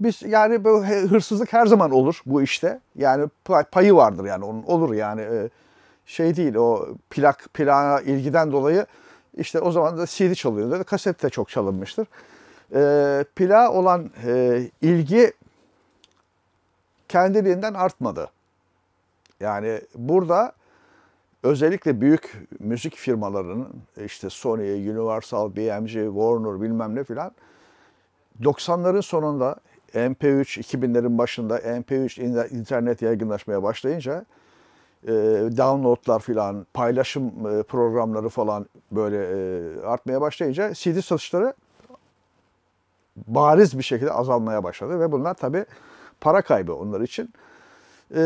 Biz yani bu hırsızlık her zaman olur bu işte. Yani payı vardır yani onun olur yani e, şey değil o plak plana ilgiden dolayı işte o zaman da CD çalıyordu. Kaset de çok çalınmıştır. E, plağa olan e, ilgi kendiliğinden artmadı. Yani burada özellikle büyük müzik firmalarının işte Sony, Universal, BMG, Warner bilmem ne filan 90'ların sonunda MP3 2000'lerin başında MP3 internet yaygınlaşmaya başlayınca e, downloadlar filan, paylaşım e, programları falan böyle e, artmaya başlayınca CD satışları bariz bir şekilde azalmaya başladı ve bunlar tabi para kaybı onlar için. E,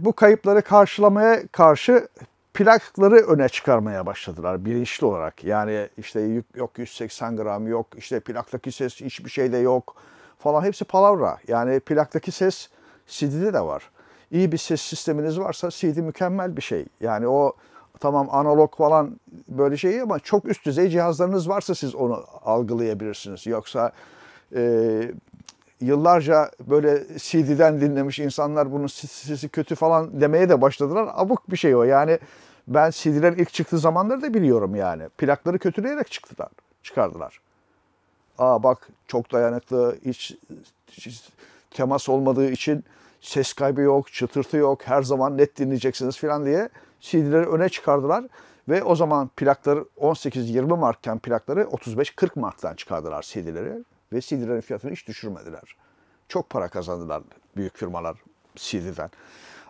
bu kayıpları karşılamaya karşı plakları öne çıkarmaya başladılar bilinçli olarak. Yani işte yok 180 gram yok, işte plaktaki ses hiçbir şeyde yok. yok falan hepsi palavra. Yani plaktaki ses CD'de de var. İyi bir ses sisteminiz varsa CD mükemmel bir şey. Yani o tamam analog falan böyle şey ama çok üst düzey cihazlarınız varsa siz onu algılayabilirsiniz. Yoksa e, yıllarca böyle CD'den dinlemiş insanlar bunun sesi kötü falan demeye de başladılar. Abuk bir şey o. Yani ben CD'ler ilk çıktığı zamanları da biliyorum yani. Plakları kötüleyerek çıktılar, çıkardılar. Aa bak çok dayanıklı, hiç, hiç temas olmadığı için ses kaybı yok, çıtırtı yok, her zaman net dinleyeceksiniz falan diye CD'leri öne çıkardılar. Ve o zaman plakları 18-20 markken plakları 35-40 marktan çıkardılar CD'leri. Ve CD'lerin fiyatını hiç düşürmediler. Çok para kazandılar büyük firmalar CD'den.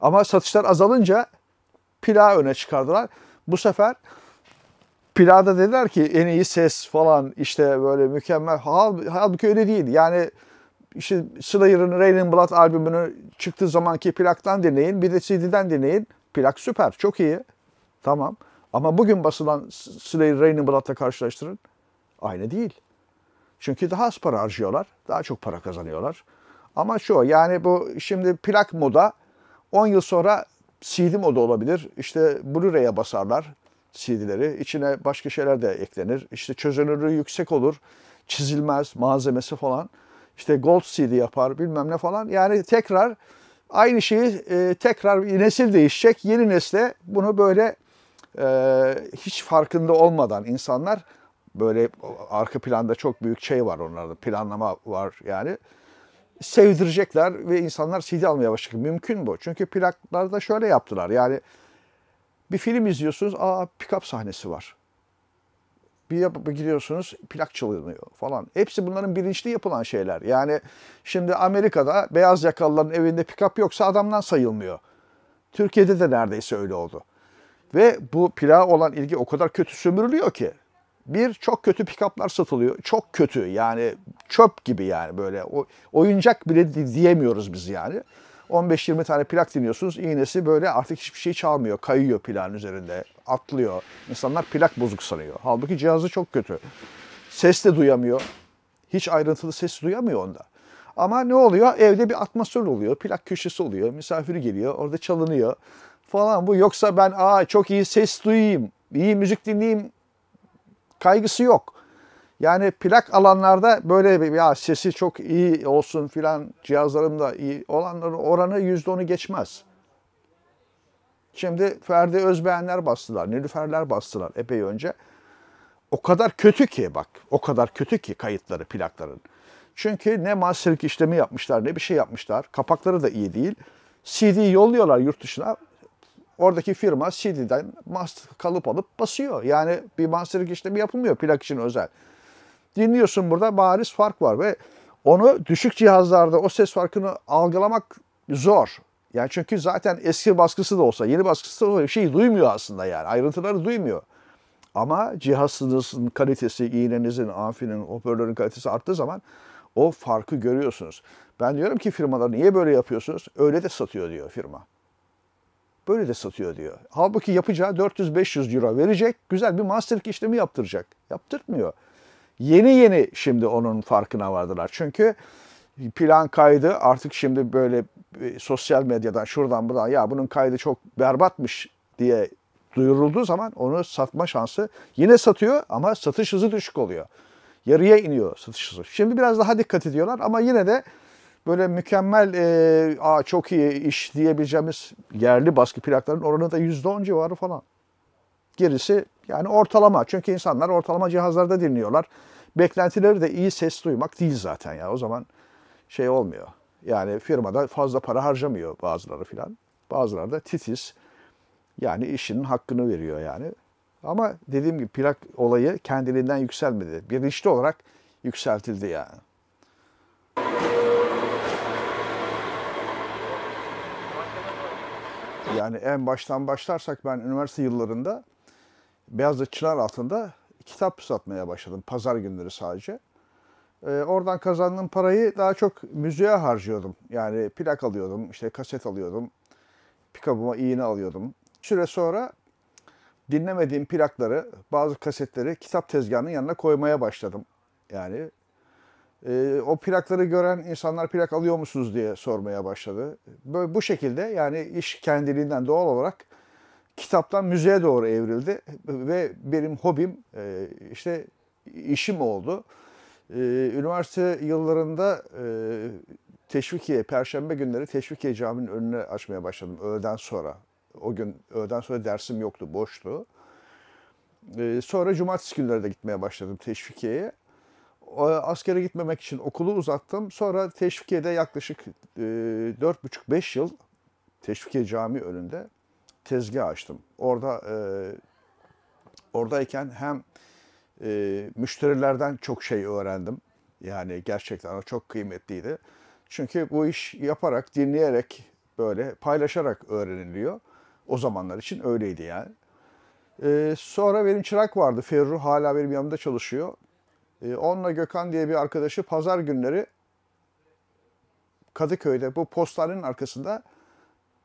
Ama satışlar azalınca plağı öne çıkardılar. Bu sefer planda dediler ki en iyi ses falan işte böyle mükemmel. Halbuki öyle değil. Yani işte Slayer'ın Raining Blood albümünü çıktığı zamanki plaktan dinleyin. Bir de CD'den dinleyin. Plak süper. Çok iyi. Tamam. Ama bugün basılan Slayer Raining Blood'la karşılaştırın. Aynı değil. Çünkü daha az para harcıyorlar. Daha çok para kazanıyorlar. Ama şu yani bu şimdi plak moda 10 yıl sonra CD moda olabilir. İşte Blu-ray'e basarlar. CD'leri. İçine başka şeyler de eklenir. İşte çözünürlüğü yüksek olur. Çizilmez malzemesi falan. İşte gold CD yapar bilmem ne falan. Yani tekrar aynı şeyi e, tekrar nesil değişecek. Yeni nesle bunu böyle e, hiç farkında olmadan insanlar böyle arka planda çok büyük şey var onlarda planlama var yani sevdirecekler ve insanlar CD almaya başlayacak. Mümkün bu. Çünkü plaklarda şöyle yaptılar yani bir film izliyorsunuz. Aa pick-up sahnesi var. Bir yapıp gidiyorsunuz plak çalınıyor falan. Hepsi bunların bilinçli yapılan şeyler. Yani şimdi Amerika'da beyaz yakalıların evinde pick-up yoksa adamdan sayılmıyor. Türkiye'de de neredeyse öyle oldu. Ve bu plağa olan ilgi o kadar kötü sömürülüyor ki. Bir, çok kötü pikaplar satılıyor. Çok kötü yani çöp gibi yani böyle. O, oyuncak bile diyemiyoruz biz yani. 15-20 tane plak dinliyorsunuz. İğnesi böyle artık hiçbir şey çalmıyor. Kayıyor plağın üzerinde. Atlıyor. İnsanlar plak bozuk sanıyor. Halbuki cihazı çok kötü. Ses de duyamıyor. Hiç ayrıntılı ses duyamıyor onda. Ama ne oluyor? Evde bir atmosfer oluyor. Plak köşesi oluyor. Misafiri geliyor. Orada çalınıyor falan bu. Yoksa ben aa çok iyi ses duyayım, iyi müzik dinleyeyim kaygısı yok. Yani plak alanlarda böyle bir ya sesi çok iyi olsun filan cihazlarım da iyi olanların oranı yüzde onu geçmez. Şimdi Ferdi Özbeğenler bastılar, Nilüferler bastılar epey önce. O kadar kötü ki bak, o kadar kötü ki kayıtları plakların. Çünkü ne masterlik işlemi yapmışlar ne bir şey yapmışlar. Kapakları da iyi değil. CD yolluyorlar yurt dışına. Oradaki firma CD'den master kalıp alıp basıyor. Yani bir masterlik işlemi yapılmıyor plak için özel dinliyorsun burada bariz fark var ve onu düşük cihazlarda o ses farkını algılamak zor. Yani çünkü zaten eski baskısı da olsa, yeni baskısı da olsa bir şey duymuyor aslında yani. Ayrıntıları duymuyor. Ama cihazınızın kalitesi, iğnenizin, amfinin, hoparlörün kalitesi arttığı zaman o farkı görüyorsunuz. Ben diyorum ki firmalar niye böyle yapıyorsunuz? Öyle de satıyor diyor firma. Böyle de satıyor diyor. Halbuki yapacağı 400-500 euro verecek, güzel bir masterlik işlemi yaptıracak. Yaptırtmıyor. Yeni yeni şimdi onun farkına vardılar. Çünkü plan kaydı artık şimdi böyle e, sosyal medyadan şuradan buradan ya bunun kaydı çok berbatmış diye duyurulduğu zaman onu satma şansı yine satıyor ama satış hızı düşük oluyor. Yarıya iniyor satış hızı. Şimdi biraz daha dikkat ediyorlar ama yine de böyle mükemmel e, Aa, çok iyi iş diyebileceğimiz yerli baskı plakların oranı da %10 civarı falan. Gerisi yani ortalama. Çünkü insanlar ortalama cihazlarda dinliyorlar. Beklentileri de iyi ses duymak değil zaten ya. O zaman şey olmuyor. Yani firmada fazla para harcamıyor bazıları filan. Bazıları da titiz. Yani işinin hakkını veriyor yani. Ama dediğim gibi plak olayı kendiliğinden yükselmedi. bir Bilinçli olarak yükseltildi yani. Yani en baştan başlarsak ben üniversite yıllarında Beyazıt Çınar altında kitap satmaya başladım pazar günleri sadece. Ee, oradan kazandığım parayı daha çok müziğe harcıyordum. Yani plak alıyordum, işte kaset alıyordum, pikabıma iğne alıyordum. Süre sonra dinlemediğim plakları, bazı kasetleri kitap tezgahının yanına koymaya başladım. Yani e, o plakları gören insanlar plak alıyor musunuz diye sormaya başladı. Böyle bu şekilde yani iş kendiliğinden doğal olarak kitaptan müzeye doğru evrildi ve benim hobim e, işte işim oldu. E, üniversite yıllarında e, Teşvikiye, Perşembe günleri Teşvikiye Camii'nin önüne açmaya başladım öğleden sonra. O gün öğleden sonra dersim yoktu, boştu. Sonra cumartesi günleri de gitmeye başladım Teşvikiye'ye. Askere gitmemek için okulu uzattım. Sonra Teşvikiye'de yaklaşık 4,5-5 yıl Teşvikiye Camii önünde tezgah açtım. Orada e, oradayken hem e, müşterilerden çok şey öğrendim. Yani gerçekten çok kıymetliydi. Çünkü bu iş yaparak, dinleyerek, böyle paylaşarak öğreniliyor. O zamanlar için öyleydi yani. Ee, sonra benim çırak vardı Ferru hala benim yanımda çalışıyor. Ee, onunla Gökhan diye bir arkadaşı pazar günleri Kadıköy'de bu postanenin arkasında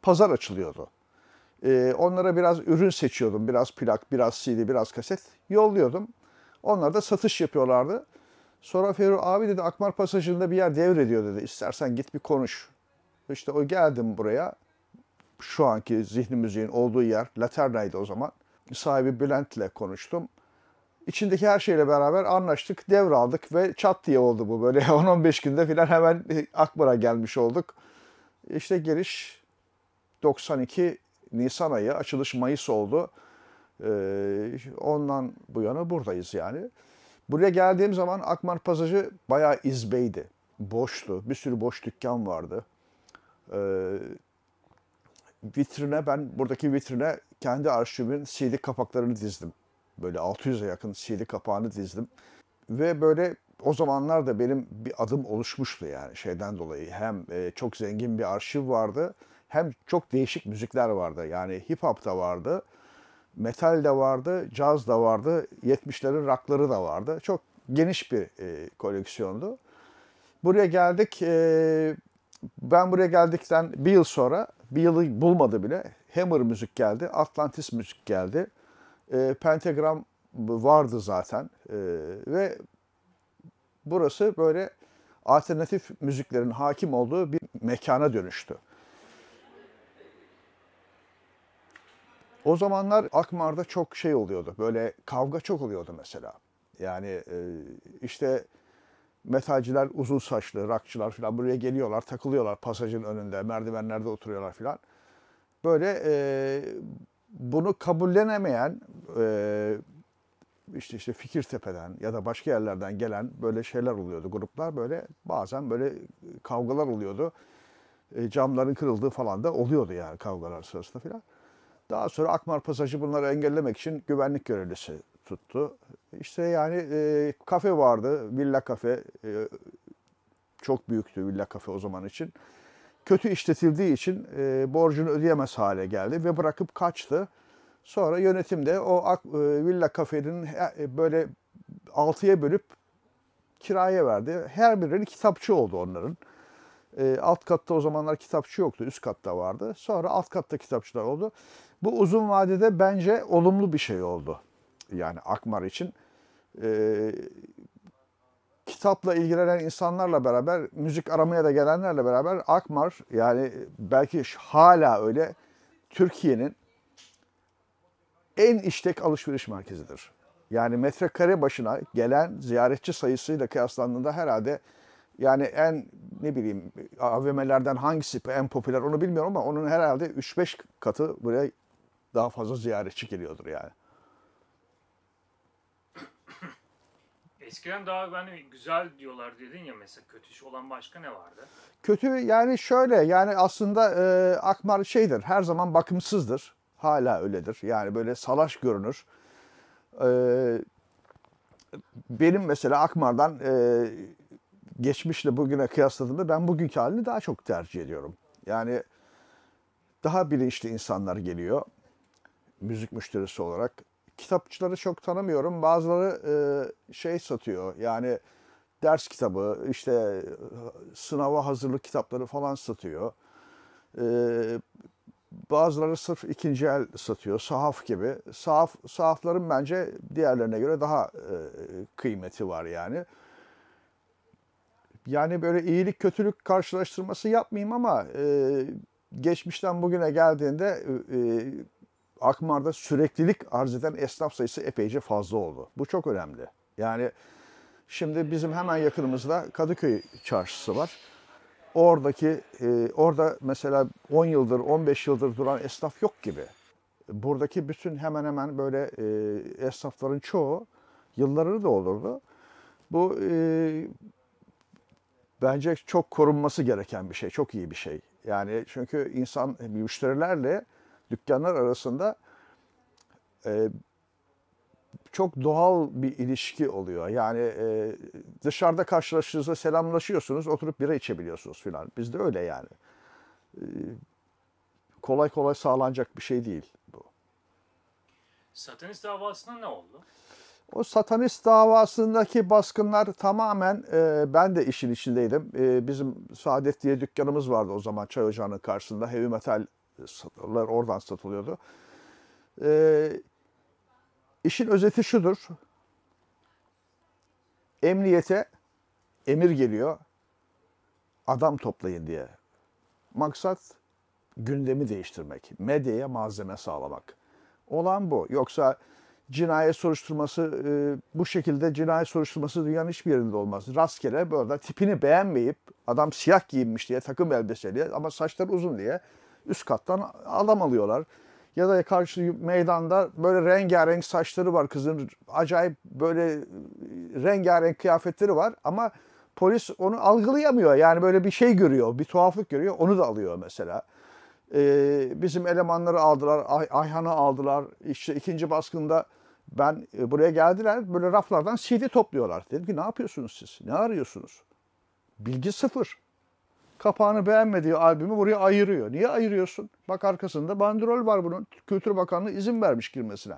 pazar açılıyordu. Ee, onlara biraz ürün seçiyordum. Biraz plak, biraz CD, biraz kaset yolluyordum. Onlar da satış yapıyorlardı. Sonra Ferru abi dedi Akmar Pasajı'nda bir yer devrediyor dedi. İstersen git bir konuş. İşte o geldim buraya. Şu anki Zihni Müziğin olduğu yer Laterna'ydı o zaman. Sahibi Bülent'le konuştum. İçindeki her şeyle beraber anlaştık, devraldık ve çat diye oldu bu böyle 10-15 günde filan hemen Akbar'a gelmiş olduk. İşte geliş 92 Nisan ayı, açılış Mayıs oldu. Ee, ondan bu yana buradayız yani. Buraya geldiğim zaman Akmar Pasajı bayağı izbeydi. Boştu. Bir sürü boş dükkan vardı. Ee, vitrine ben buradaki vitrine kendi arşivimin CD kapaklarını dizdim. Böyle 600'e yakın CD kapağını dizdim. Ve böyle o zamanlar da benim bir adım oluşmuştu yani şeyden dolayı. Hem e, çok zengin bir arşiv vardı hem çok değişik müzikler vardı. Yani hip hop da vardı, metal de vardı, caz da vardı, 70'lerin rockları da vardı. Çok geniş bir e, koleksiyondu. Buraya geldik, e, ben buraya geldikten bir yıl sonra, bir yılı bulmadı bile, Hammer müzik geldi, Atlantis müzik geldi. E, Pentagram vardı zaten e, ve burası böyle alternatif müziklerin hakim olduğu bir mekana dönüştü. O zamanlar Akmar'da çok şey oluyordu. Böyle kavga çok oluyordu mesela. Yani e, işte metalciler uzun saçlı, rakçılar falan buraya geliyorlar, takılıyorlar pasajın önünde, merdivenlerde oturuyorlar falan. Böyle e, bunu kabullenemeyen e, işte işte Fikirtepe'den ya da başka yerlerden gelen böyle şeyler oluyordu gruplar böyle bazen böyle kavgalar oluyordu. E, camların kırıldığı falan da oluyordu yani kavgalar sırasında falan. Daha sonra Akmar Pasajı bunları engellemek için güvenlik görevlisi tuttu. İşte yani e, kafe vardı, Villa Kafe. E, çok büyüktü Villa Kafe o zaman için. Kötü işletildiği için e, borcunu ödeyemez hale geldi ve bırakıp kaçtı. Sonra yönetim de o ak, e, Villa Kafe'nin e, böyle altıya bölüp kiraya verdi. Her birileri kitapçı oldu onların. E, alt katta o zamanlar kitapçı yoktu, üst katta vardı. Sonra alt katta kitapçılar oldu. Bu uzun vadede bence olumlu bir şey oldu. Yani Akmar için e, kitapla ilgilenen insanlarla beraber, müzik aramaya da gelenlerle beraber Akmar yani belki hala öyle Türkiye'nin en işlek alışveriş merkezidir. Yani metrekare başına gelen ziyaretçi sayısıyla kıyaslandığında herhalde yani en ne bileyim AVM'lerden hangisi en popüler onu bilmiyorum ama onun herhalde 3-5 katı buraya daha fazla ziyaretçi geliyordur yani. Eskiden daha hani güzel diyorlar dedin ya mesela kötü olan başka ne vardı? Kötü yani şöyle yani aslında e, Akmar şeydir her zaman bakımsızdır. Hala öyledir. Yani böyle salaş görünür. E, benim mesela Akmar'dan e, geçmişle bugüne kıyasladığımda ben bugünkü halini daha çok tercih ediyorum. Yani daha bilinçli insanlar geliyor müzik müşterisi olarak. Kitapçıları çok tanımıyorum. Bazıları e, şey satıyor yani ders kitabı, işte sınava hazırlık kitapları falan satıyor. E, bazıları sırf ikinci el satıyor, sahaf gibi. Sahaf, sahafların bence diğerlerine göre daha e, kıymeti var yani. Yani böyle iyilik kötülük karşılaştırması yapmayayım ama e, geçmişten bugüne geldiğinde e, Akmar'da süreklilik arz eden esnaf sayısı epeyce fazla oldu. Bu çok önemli. Yani şimdi bizim hemen yakınımızda Kadıköy çarşısı var. Oradaki e, orada mesela 10 yıldır 15 yıldır duran esnaf yok gibi. Buradaki bütün hemen hemen böyle e, esnafların çoğu yılları da olurdu. Bu e, bence çok korunması gereken bir şey, çok iyi bir şey. Yani çünkü insan müşterilerle dükkanlar arasında e, çok doğal bir ilişki oluyor. Yani e, dışarıda karşılaştığınızda selamlaşıyorsunuz, oturup bira içebiliyorsunuz filan. Bizde öyle yani. E, kolay kolay sağlanacak bir şey değil bu. Satanist davasında ne oldu? O satanist davasındaki baskınlar tamamen e, ben de işin içindeydim. E, bizim Saadet diye dükkanımız vardı o zaman çay ocağının karşısında heavy metal e, satırlar oradan satılıyordu. E, işin özeti şudur. Emniyete emir geliyor. Adam toplayın diye. Maksat gündemi değiştirmek, medyaya malzeme sağlamak. Olan bu. Yoksa cinayet soruşturması e, bu şekilde cinayet soruşturması dünyanın hiçbir yerinde olmaz. Rastgele böyle tipini beğenmeyip adam siyah giyinmiş diye takım elbiseli ama saçları uzun diye üst kattan adam alıyorlar. Ya da karşı meydanda böyle rengarenk saçları var kızın. Acayip böyle rengarenk kıyafetleri var ama polis onu algılayamıyor. Yani böyle bir şey görüyor, bir tuhaflık görüyor. Onu da alıyor mesela. Ee, bizim elemanları aldılar, Ay Ayhan'ı aldılar. İşte ikinci baskında ben e, buraya geldiler. Böyle raflardan CD topluyorlar. Dedim ki ne yapıyorsunuz siz? Ne arıyorsunuz? Bilgi sıfır kapağını beğenmediği albümü buraya ayırıyor. Niye ayırıyorsun? Bak arkasında bandrol var bunun. Kültür Bakanlığı izin vermiş girmesine.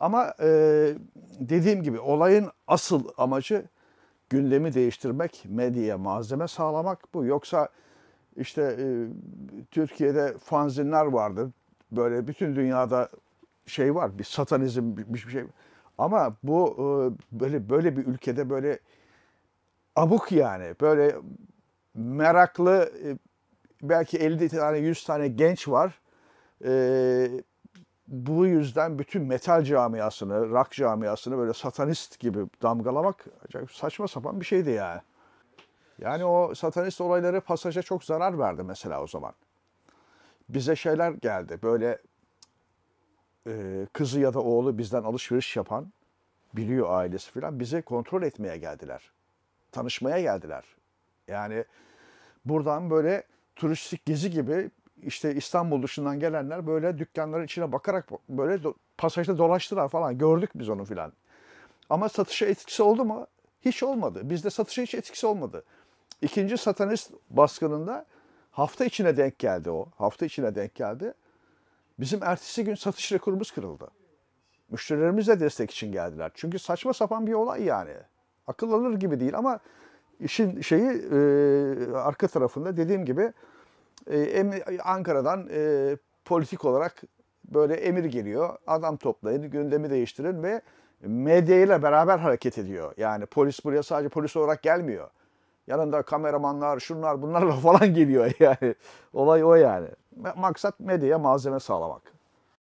Ama e, dediğim gibi olayın asıl amacı gündemi değiştirmek, medyaya malzeme sağlamak bu. Yoksa işte e, Türkiye'de fanzinler vardı. Böyle bütün dünyada şey var, bir satanizm bir, bir şey. Ama bu e, böyle böyle bir ülkede böyle abuk yani. Böyle meraklı e, belki 50 tane 100 tane genç var. E, bu yüzden bütün metal camiasını, rock camiasını böyle satanist gibi damgalamak saçma sapan bir şeydi yani. Yani o satanist olayları pasaja çok zarar verdi mesela o zaman. Bize şeyler geldi böyle e, kızı ya da oğlu bizden alışveriş yapan biliyor ailesi falan bize kontrol etmeye geldiler. Tanışmaya geldiler. Yani buradan böyle turistik gezi gibi işte İstanbul dışından gelenler böyle dükkanların içine bakarak böyle pasajda dolaştılar falan. Gördük biz onu filan. Ama satışa etkisi oldu mu? Hiç olmadı. Bizde satışa hiç etkisi olmadı. İkinci satanist baskınında hafta içine denk geldi o. Hafta içine denk geldi. Bizim ertesi gün satış rekorumuz kırıldı. Müşterilerimiz de destek için geldiler. Çünkü saçma sapan bir olay yani. Akıl alır gibi değil ama işin şeyi e, arka tarafında dediğim gibi e, Ankara'dan e, politik olarak böyle emir geliyor. Adam toplayın, gündemi değiştirin ve medyayla beraber hareket ediyor. Yani polis buraya sadece polis olarak gelmiyor. Yanında kameramanlar, şunlar bunlarla falan geliyor yani. Olay o yani. Maksat medyaya malzeme sağlamak.